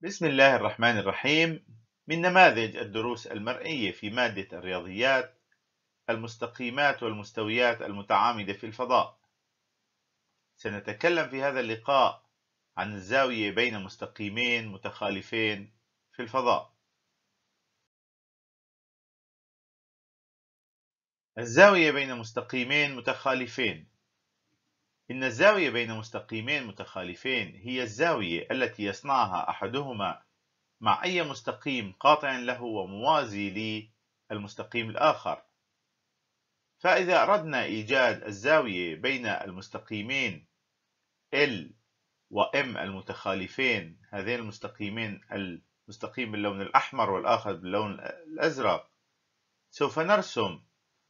بسم الله الرحمن الرحيم من نماذج الدروس المرئية في مادة الرياضيات المستقيمات والمستويات المتعامدة في الفضاء سنتكلم في هذا اللقاء عن الزاوية بين مستقيمين متخالفين في الفضاء الزاوية بين مستقيمين متخالفين إن الزاوية بين مستقيمين متخالفين هي الزاوية التي يصنعها أحدهما مع أي مستقيم قاطع له وموازي للمستقيم الآخر فإذا أردنا إيجاد الزاوية بين المستقيمين L M المتخالفين هذين المستقيمين المستقيم باللون الأحمر والآخر باللون الأزرق سوف نرسم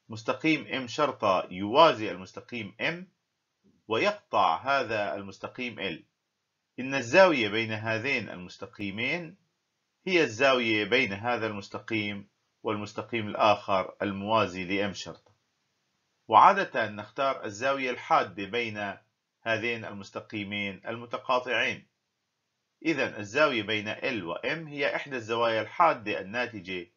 مستقيم M شرطة يوازي المستقيم M ويقطع هذا المستقيم L إن الزاوية بين هذين المستقيمين هي الزاوية بين هذا المستقيم والمستقيم الآخر الموازي لM شرطة وعادة نختار الزاوية الحادة بين هذين المستقيمين المتقاطعين إذا الزاوية بين L و M هي إحدى الزوايا الحادة الناتجة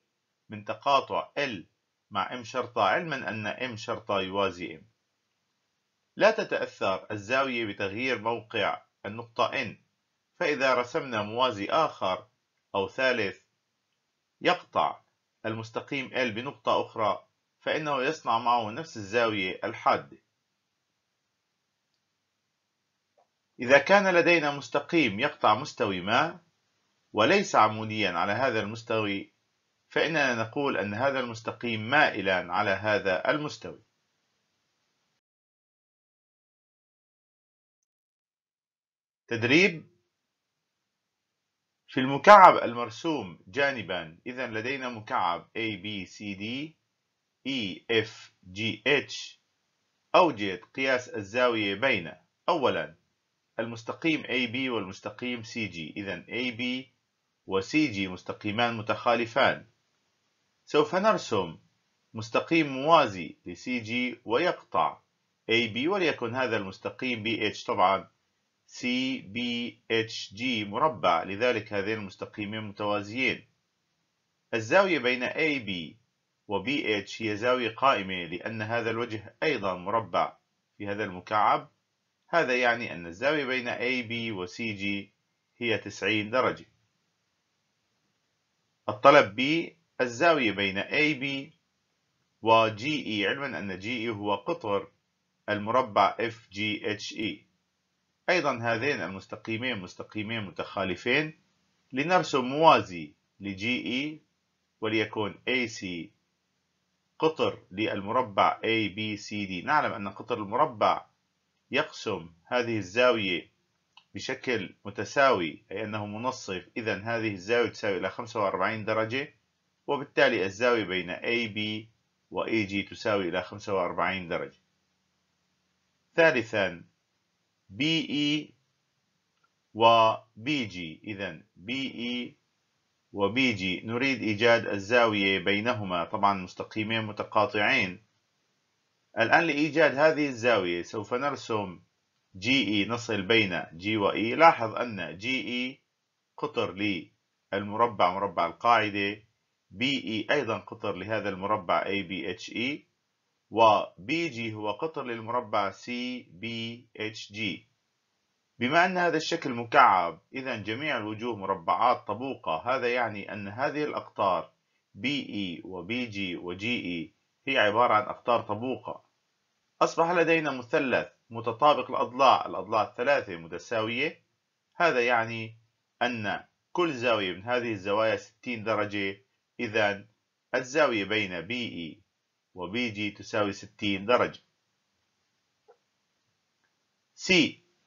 من تقاطع L مع M شرطة علما أن M شرطة يوازي M لا تتأثر الزاوية بتغيير موقع النقطة N فإذا رسمنا موازي آخر أو ثالث يقطع المستقيم L بنقطة أخرى فإنه يصنع معه نفس الزاوية الحادة إذا كان لدينا مستقيم يقطع مستوي ما وليس عموديا على هذا المستوي فإننا نقول أن هذا المستقيم مائلا على هذا المستوي تدريب في المكعب المرسوم جانبا إذا لدينا مكعب A B C D E F G H أوجد قياس الزاوية بين أولا المستقيم AB والمستقيم CG إذا AB وCG مستقيمان متخالفان سوف نرسم مستقيم موازي لCG ويقطع AB وليكن هذا المستقيم BH طبعا سي بي اتش جي مربع لذلك هذين المستقيمين متوازيين الزاوية بين AB و BH هي زاوية قائمة لأن هذا الوجه أيضا مربع في هذا المكعب هذا يعني أن الزاوية بين AB و CG هي 90 درجة الطلب B الزاوية بين AB و GE علما أن GE هو قطر المربع FGHE أيضا هذين المستقيمين مستقيمين متخالفين لنرسم موازي لجي إي وليكون AC قطر للمربع ABCD نعلم أن قطر المربع يقسم هذه الزاوية بشكل متساوي أي أنه منصف إذا هذه الزاوية تساوي إلى 45 درجة وبالتالي الزاوية بين AB و AG تساوي إلى 45 درجة ثالثا بي اي وبي جي إذا بي اي وبي جي نريد إيجاد الزاوية بينهما طبعا مستقيمين متقاطعين الآن لإيجاد هذه الزاوية سوف نرسم جي اي نصل بين جي واي لاحظ أن جي اي قطر للمربع مربع القاعدة بي اي أيضا قطر لهذا المربع اي بي اتش اي وبي جي هو قطر للمربع سي بي اتش جي بما أن هذا الشكل مكعب إذا جميع الوجوه مربعات طبوقة هذا يعني أن هذه الأقطار اي e و جي و GE هي عبارة عن أقطار طبوقة أصبح لدينا مثلث متطابق الأضلاع الأضلاع الثلاثة متساوية هذا يعني أن كل زاوية من هذه الزوايا 60 درجة إذا الزاوية بين اي وبي جي تساوي 60 درجة C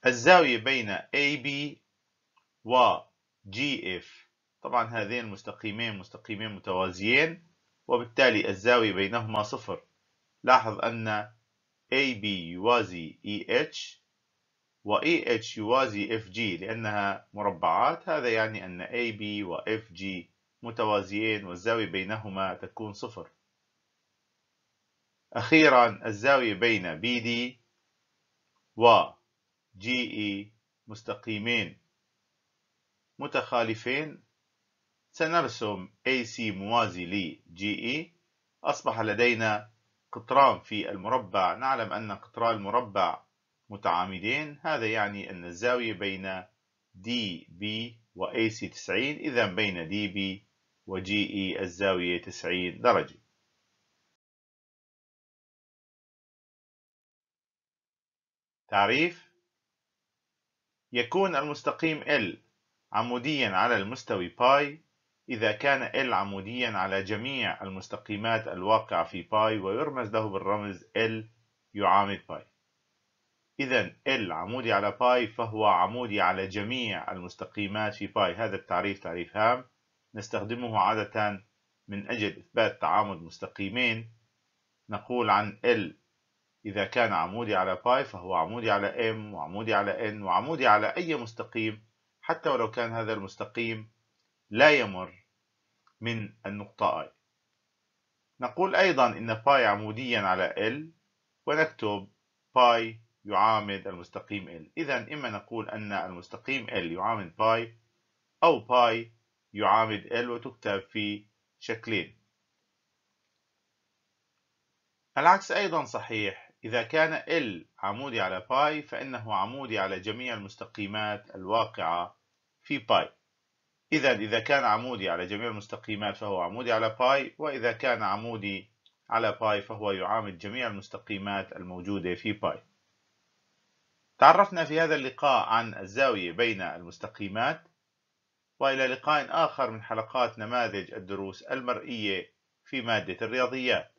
الزاوية بين AB و GF طبعا هذين مستقيمين مستقيمين متوازيين وبالتالي الزاوية بينهما صفر لاحظ أن AB يوازي EH و EH يوازي FG لأنها مربعات هذا يعني أن AB و FG متوازيين والزاوية بينهما تكون صفر أخيرا الزاوية بين BD و GE مستقيمين متخالفين سنرسم AC موازي ل GE أصبح لدينا قطران في المربع نعلم أن قطران المربع متعامدين هذا يعني أن الزاوية بين DB و AC 90 إذا بين DB و GE الزاوية 90 درجة تعريف يكون المستقيم L عموديا على المستوي باي إذا كان L عموديا على جميع المستقيمات الواقعة في باي ويرمز له بالرمز L يعامل باي إذا L عمودي على باي فهو عمودي على جميع المستقيمات في باي هذا التعريف تعريف هام نستخدمه عادة من أجل إثبات تعامد مستقيمين نقول عن L إذا كان عمودي على باي فهو عمودي على M وعمودي على N وعمودي على أي مستقيم حتى ولو كان هذا المستقيم لا يمر من النقطة I نقول أيضا إن باي عموديا على L ونكتب باي يعامد المستقيم L إذا إما نقول أن المستقيم L يعامد باي أو باي يعامد L وتكتب في شكلين العكس أيضا صحيح إذا كان L عمودي على باي فإنه عمودي على جميع المستقيمات الواقعة في باي إذا إذا كان عمودي على جميع المستقيمات فهو عمودي على باي وإذا كان عمودي على باي فهو يعامد جميع المستقيمات الموجودة في باي تعرفنا في هذا اللقاء عن الزاوية بين المستقيمات وإلى لقاء آخر من حلقات نماذج الدروس المرئية في مادة الرياضيات